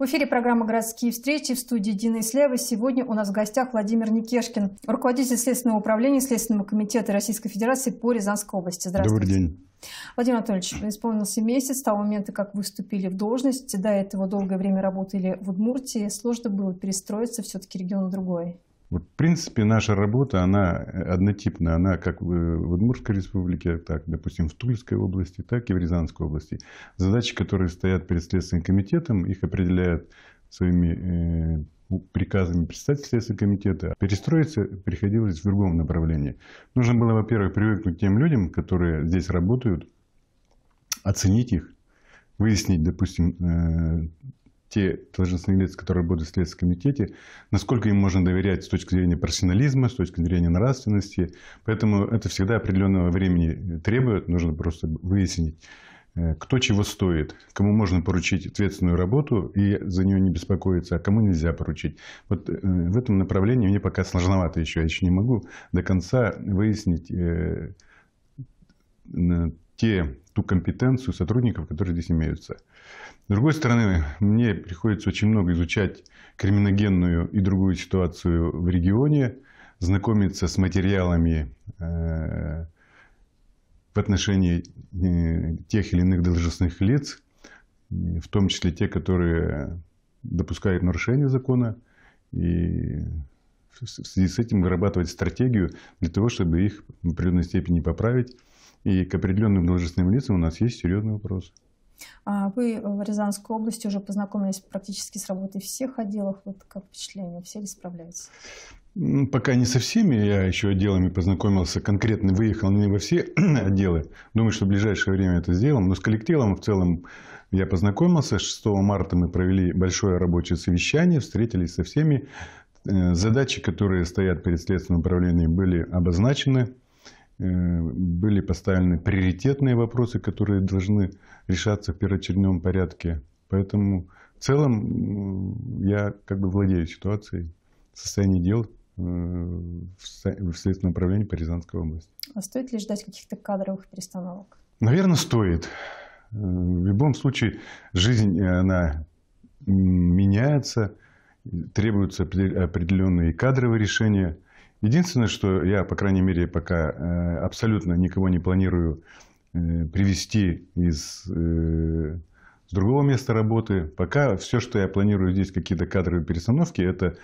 В эфире программа «Городские встречи» в студии Дины Исляева. Сегодня у нас в гостях Владимир Никешкин, руководитель Следственного управления Следственного комитета Российской Федерации по Рязанской области. Здравствуйте. Добрый день. Владимир Анатольевич, исполнился месяц с того момента, как вы вступили в должность. До этого долгое время работали в Удмуртии. Сложно было перестроиться, все-таки регион другой. Вот, в принципе, наша работа, она э, однотипная. Она как в Удмуртской республике, так, допустим, в Тульской области, так и в Рязанской области. Задачи, которые стоят перед Следственным комитетом, их определяют своими э, приказами председателя Следственного комитета. Перестроиться приходилось в другом направлении. Нужно было, во-первых, привыкнуть к тем людям, которые здесь работают, оценить их, выяснить, допустим, э, те должностные лица, которые будут в Следственном комитете, насколько им можно доверять с точки зрения профессионализма, с точки зрения нравственности. Поэтому это всегда определенного времени требует, нужно просто выяснить, э, кто чего стоит, кому можно поручить ответственную работу и за нее не беспокоиться, а кому нельзя поручить. Вот э, в этом направлении мне пока сложновато еще, я еще не могу до конца выяснить э, те, ту компетенцию сотрудников, которые здесь имеются. С другой стороны, мне приходится очень много изучать криминогенную и другую ситуацию в регионе, знакомиться с материалами э, в отношении э, тех или иных должностных лиц, в том числе те, которые допускают нарушение закона, и в связи с этим вырабатывать стратегию для того, чтобы их в определенной степени поправить и к определенным должностным лицам у нас есть серьезный вопрос. А вы в Рязанской области уже познакомились практически с работой всех отделов. Вот как впечатление, все ли справляются? Пока не со всеми, я еще отделами познакомился, конкретно выехал не во все отделы. Думаю, что в ближайшее время это сделаем. Но с коллективом в целом я познакомился. 6 марта мы провели большое рабочее совещание, встретились со всеми. Э, задачи, которые стоят перед следственным управлением, были обозначены. Э, были поставлены приоритетные вопросы, которые должны решаться в первоочередном порядке. Поэтому в целом я как бы владею ситуацией, состоянием дел э, в Следственном управлении по Рязанской области. А стоит ли ждать каких-то кадровых перестановок? Наверное, стоит. Э, в любом случае, жизнь, она меняется, требуются определенные кадровые решения – Единственное, что я, по крайней мере, пока э, абсолютно никого не планирую э, привести из э, с другого места работы. Пока все, что я планирую здесь, какие-то кадровые перестановки, это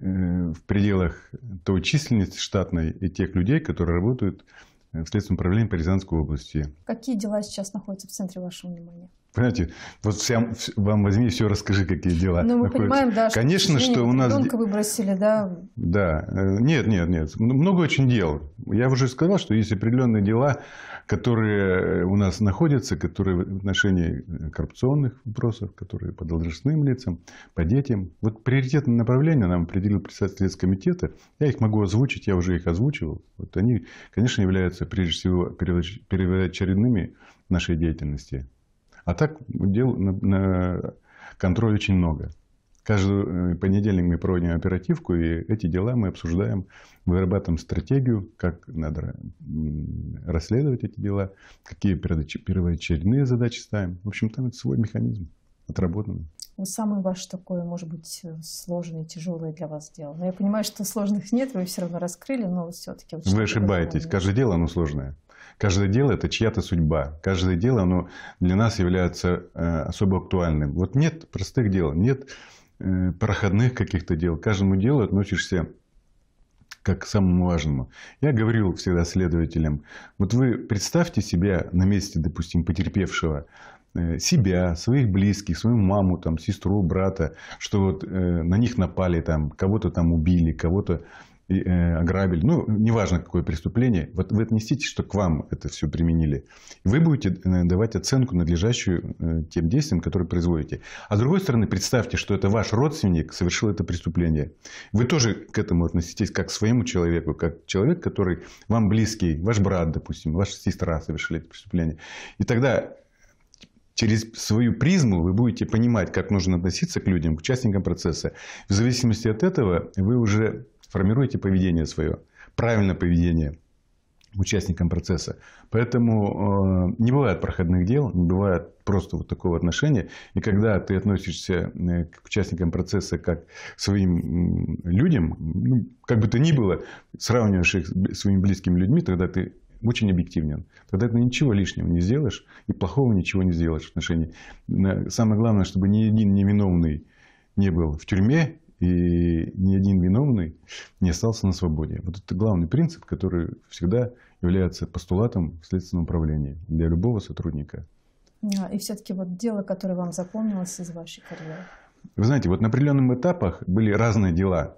в пределах той численности штатной и тех людей, которые работают в Следственном управлении по Рязанской области. Какие дела сейчас находятся в центре вашего внимания? Понимаете, вот сам, вам возьми все расскажи, какие дела Ну, мы находятся. понимаем, да, Конечно, что, что у нас... Ребенка выбросили, да? Да. Э, нет, нет, нет. Много очень дел. Я уже сказал, что есть определенные дела, которые э, у нас находятся, которые в отношении э, коррупционных вопросов, которые по должностным лицам, по детям. Вот приоритетные направления нам определил председатель комитета. Я их могу озвучить, я уже их озвучивал. Вот они, конечно, являются прежде всего первоочередными нашей деятельности. А так дел на, на контроль очень много. Каждый э, понедельник мы проводим оперативку, и эти дела мы обсуждаем, вырабатываем стратегию, как надо расследовать эти дела, какие первоочередные задачи ставим. В общем, там это свой механизм отработанный. Ну, самый ваш такой, может быть, э, сложный, тяжелый для вас дело. Но я понимаю, что сложных нет, вы все равно раскрыли, но все-таки... Вот вы ошибаетесь. Каждое дело, оно сложное. Каждое дело – это чья-то судьба. Каждое дело, оно для нас является э, особо актуальным. Вот нет простых дел, нет э, проходных каких-то дел. К каждому делу относишься как к самому важному. Я говорил всегда следователям, вот вы представьте себя на месте, допустим, потерпевшего, э, себя, своих близких, свою маму, там, сестру, брата, что вот э, на них напали, там, кого-то там убили, кого-то и, э, ограбили, ну, неважно какое преступление, вот вы отнесите, что к вам это все применили. Вы будете э, давать оценку надлежащую э, тем действиям, которые производите. А с другой стороны, представьте, что это ваш родственник совершил это преступление. Вы тоже к этому относитесь как к своему человеку, как человек, который вам близкий, ваш брат, допустим, ваша сестра совершили это преступление. И тогда через свою призму вы будете понимать, как нужно относиться к людям, к участникам процесса. В зависимости от этого вы уже Формируйте поведение свое, правильное поведение участникам процесса. Поэтому э, не бывает проходных дел, не бывает просто вот такого отношения. И когда ты относишься э, к участникам процесса как к своим людям, ну, как бы то ни было, сравниваешь их с своими близкими людьми, тогда ты очень объективен. Тогда ты ничего лишнего не сделаешь и плохого ничего не сделаешь в отношении. Самое главное, чтобы ни один невиновный не был в тюрьме и ни один виновный не остался на свободе. Вот это главный принцип, который всегда является постулатом в следственном управлении для любого сотрудника. А, и все-таки вот дело, которое вам запомнилось из вашей карьеры. Вы знаете, вот на определенных этапах были разные дела.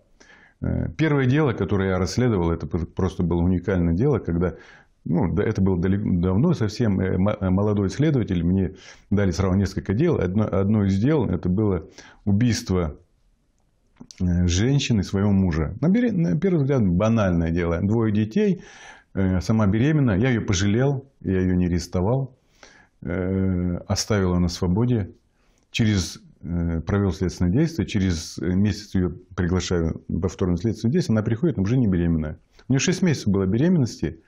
Э, первое дело, которое я расследовал, это просто было уникальное дело, когда ну, это было давно совсем, э, э, молодой следователь, мне дали сразу несколько дел. Одно, одно из дел, это было убийство Э, женщины своего мужа. На, первый взгляд банальное дело. Двое детей, э, сама беременна. Я ее пожалел, я ее не арестовал. Э, Оставил на свободе. Через провел следственное действие, через месяц ее приглашаю во втором следственное действие, она приходит, но уже не беременная. У нее 6 месяцев было беременности.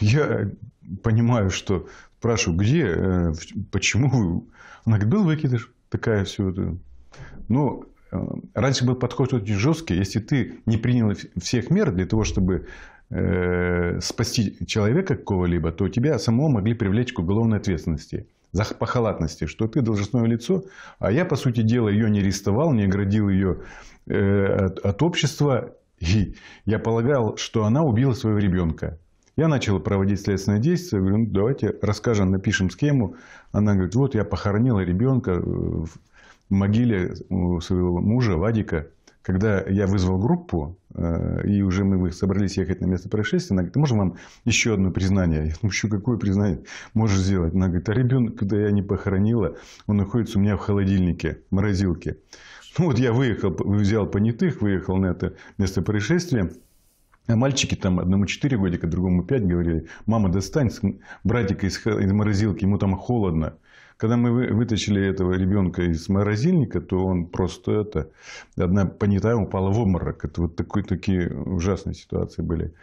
Я понимаю, что спрашиваю, где, почему? Она говорит, был выкидыш, такая все. это. Но Э, раньше был подход очень жесткий. Если ты не принял всех мер для того, чтобы э, спасти человека какого-либо, то тебя самого могли привлечь к уголовной ответственности за по что ты должностное лицо, а я, по сути дела, ее не арестовал, не оградил ее э, от, от общества, и я полагал, что она убила своего ребенка. Я начал проводить следственное действие, говорю, ну, давайте расскажем, напишем схему. Она говорит, вот я похоронила ребенка в могиле своего мужа Вадика, когда я вызвал группу, э, и уже мы собрались ехать на место происшествия, она говорит, можно вам еще одно признание? Я ну еще какое признание можешь сделать? Она говорит, а ребенок, когда я не похоронила, он находится у меня в холодильнике, в морозилке. Ну вот я выехал, взял понятых, выехал на это место происшествия, а мальчики там одному 4 годика, другому 5 говорили, мама, достань братика из морозилки, ему там холодно. Когда мы вытащили этого ребенка из морозильника, то он просто это... Одна понятая упала в обморок. Это вот такой, такие ужасные ситуации были.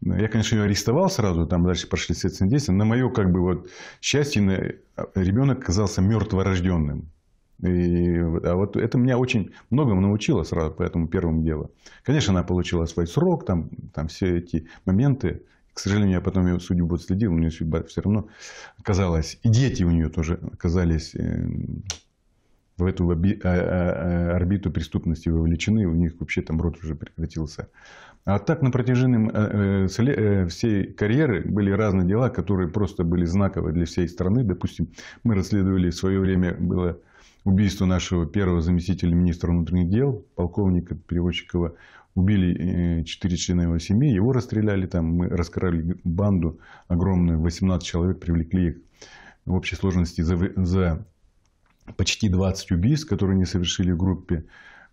Я, конечно, ее арестовал сразу, там дальше прошли следственные действия. На мое, как бы, вот, счастье, э, ребенок оказался мертворожденным. И, а вот это меня очень многому научило сразу по этому первому делу. Конечно, она получила свой срок, там, там все эти моменты, к сожалению, я потом ее судьбу отследил, но у нее судьба все равно оказалась. И дети у нее тоже оказались э, в эту а, а, а, орбиту преступности вовлечены, у них вообще там рот уже прекратился. А так на протяжении э, э, всей карьеры были разные дела, которые просто были знаковы для всей страны. Допустим, мы расследовали в свое время было Убийство нашего первого заместителя министра внутренних дел, полковника Переводчикова, убили э, четыре члена его семьи, его расстреляли там, мы раскрыли банду огромную, 18 человек привлекли их в общей сложности за, за почти 20 убийств, которые они совершили в группе.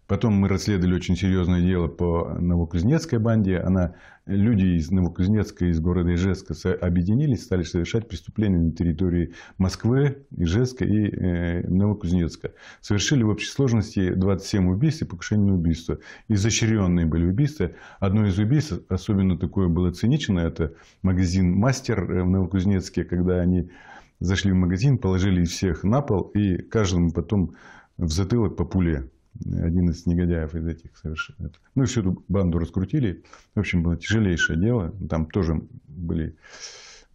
Потом мы расследовали очень серьезное дело по Новокузнецкой банде. Она, люди из Новокузнецка, из города Ижевска объединились, стали совершать преступления на территории Москвы, Ижевска и э, Новокузнецка. Совершили в общей сложности 27 убийств и покушение на убийство. Изощренные были убийства. Одно из убийств, особенно такое было цинично, это магазин «Мастер» в Новокузнецке, когда они зашли в магазин, положили всех на пол и каждому потом в затылок по пуле один из негодяев из этих совершенно Ну, всю эту банду раскрутили. В общем, было тяжелейшее дело. Там тоже были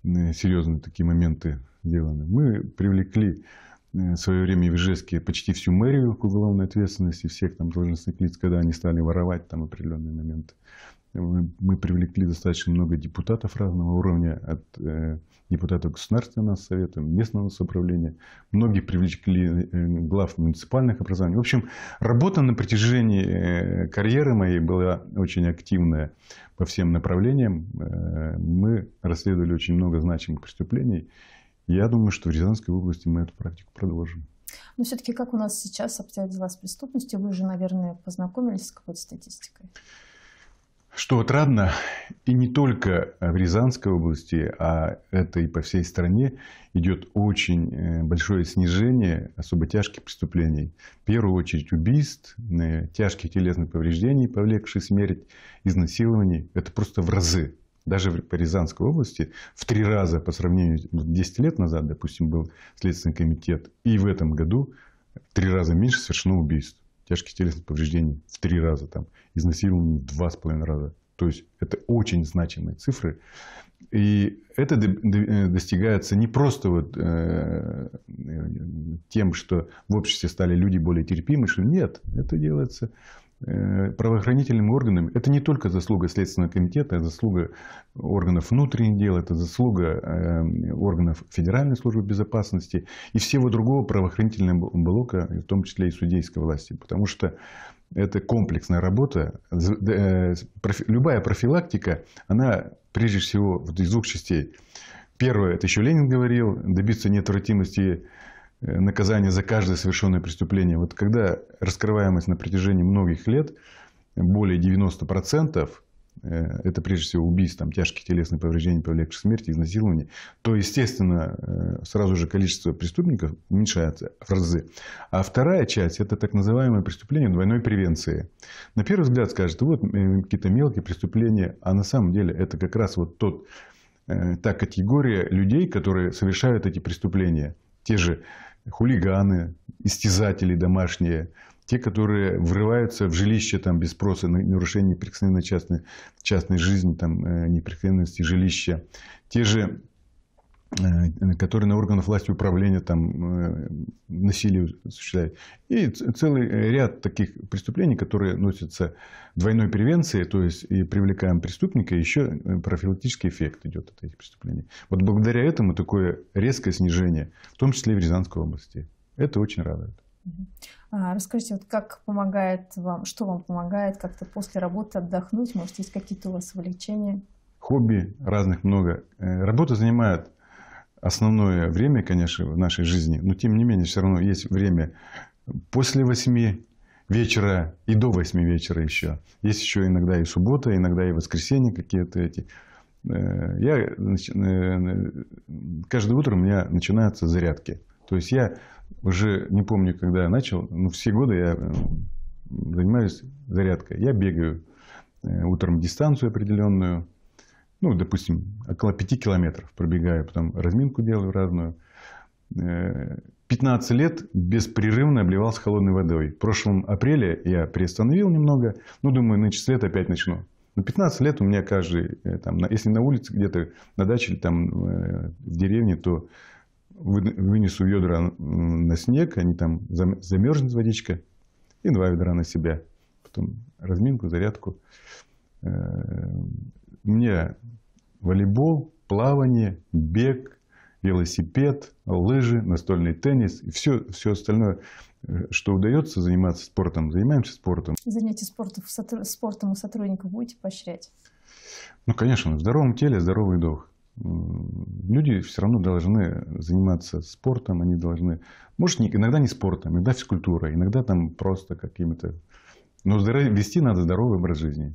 серьезные такие моменты сделаны. Мы привлекли э, в свое время в Евжевске почти всю мэрию к уголовной ответственности, всех там должностных лиц, когда они стали воровать там определенные моменты мы привлекли достаточно много депутатов разного уровня, от э, депутатов Государственного совета, местного самоуправления. Многие привлекли э, глав муниципальных образований. В общем, работа на протяжении э, карьеры моей была очень активная по всем направлениям. Мы расследовали очень много значимых преступлений. Я думаю, что в Рязанской области мы эту практику продолжим. Но все-таки как у нас сейчас обстоят дела с преступностью? Вы же, наверное, познакомились с какой-то статистикой что отрадно, и не только э, в Рязанской области, а это и по всей стране идет очень э, большое снижение особо тяжких преступлений. В первую очередь убийств, э, тяжких телесных повреждений, повлекших смерть, изнасилований. Это просто в разы. Даже по Рязанской области в три раза по сравнению с 10 лет назад, допустим, был Следственный комитет, и в этом году в три раза меньше совершено убийств тяжких телесных повреждений в три раза, там, изнасилований в два с половиной раза. То есть это очень значимые цифры. И это достигается не просто вот, э, тем, что в обществе стали люди более терпимы, что нет, это делается Э, правоохранительными органами, это не только заслуга Следственного комитета, это заслуга органов внутренних дел, это заслуга э, органов Федеральной службы безопасности и всего другого правоохранительного блока, в том числе и судейской власти. Потому что это комплексная работа. Э, любая профилактика, она прежде всего из двух частей. Первое, это еще Ленин говорил, добиться неотвратимости Э, наказание за каждое совершенное преступление. Вот когда раскрываемость на протяжении многих лет более 90%, э, это прежде всего убийств, там, тяжких телесных повреждений, повлекших смерти, изнасилований, то, естественно, э, сразу же количество преступников уменьшается в разы. А вторая часть – это так называемое преступление двойной превенции. На первый взгляд скажут, вот какие-то мелкие преступления, а на самом деле это как раз вот тот, та категория людей, которые совершают эти преступления – те же хулиганы, истязатели домашние, те, которые врываются в жилище там, без спроса, нарушение неприкосновенной частной, частной жизни, там, э, неприкосновенности жилища, те же Э, которые на органах власти управления там э, насилие осуществляют. И целый ряд таких преступлений, которые носятся двойной превенции, то есть и привлекаем преступника, и еще э, профилактический эффект идет от этих преступлений. Вот благодаря этому такое резкое снижение, в том числе и в Рязанской области. Это очень радует. А расскажите, вот как помогает вам, что вам помогает как-то после работы отдохнуть? Может, есть какие-то у вас увлечения? Хобби разных много. Работа занимает основное время, конечно, в нашей жизни, но тем не менее все равно есть время после восьми вечера и до восьми вечера еще. Есть еще иногда и суббота, иногда и воскресенье какие-то эти. Э, я, э, каждое утро у меня начинаются зарядки. То есть я уже не помню, когда я начал, но все годы я э, занимаюсь зарядкой. Я бегаю утром дистанцию определенную, ну, допустим, около 5 километров пробегаю, потом разминку делаю разную. 15 э, лет беспрерывно обливался холодной водой. В прошлом апреле я приостановил немного, ну, думаю, нынче с лет опять начну. Но 15 лет у меня каждый, э, там, если на улице где-то, на даче или там э, в деревне, то вынесу ведра на снег, они там замерзнут водичка, и два ведра на себя. Потом разминку, зарядку. Мне волейбол, плавание, бег, велосипед, лыжи, настольный теннис и все, все остальное, э, что удается заниматься спортом, занимаемся спортом. Занятия спортом, спортом у сотрудника будете поощрять? Ну, конечно, в здоровом теле здоровый дух. Люди все равно должны заниматься спортом, они должны, может, иногда не спортом, иногда физкультурой, иногда там просто какими-то, но вести надо здоровый образ жизни.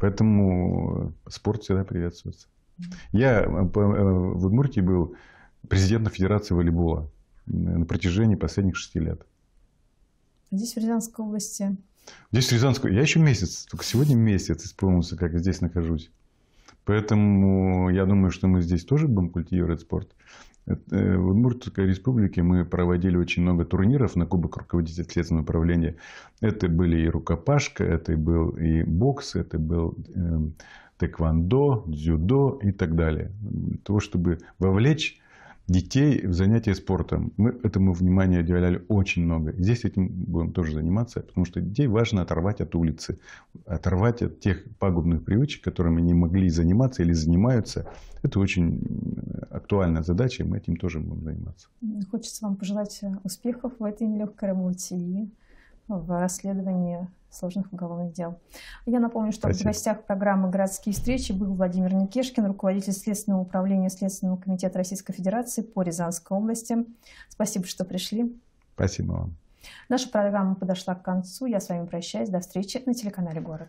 Поэтому э, спорт всегда приветствуется. Я э, э, в Удмуртии был президентом Федерации волейбола на протяжении последних шести лет. Здесь, в Рязанской области? Здесь, в Рязанской... Я еще месяц, только сегодня месяц исполнился, как здесь нахожусь. Поэтому я думаю, что мы здесь тоже будем культивировать спорт. Э, в Удмуртской республике мы проводили очень много турниров на Кубок руководителей следственного управления. Это были и рукопашка, это был и бокс, это был э, тэквондо, дзюдо и так далее. Для того, чтобы вовлечь детей в занятия спортом. Мы этому внимание уделяли очень много. Здесь этим будем тоже заниматься, потому что детей важно оторвать от улицы, оторвать от тех пагубных привычек, которыми они могли заниматься или занимаются. Это очень актуальная задача, и мы этим тоже будем заниматься. Хочется вам пожелать э, успехов в этой нелегкой работе в расследовании сложных уголовных дел. Я напомню, что Спасибо. в гостях программы «Городские встречи» был Владимир Никешкин, руководитель Следственного управления Следственного комитета Российской Федерации по Рязанской области. Спасибо, что пришли. Спасибо вам. Наша программа подошла к концу. Я с вами прощаюсь. До встречи на телеканале «Город».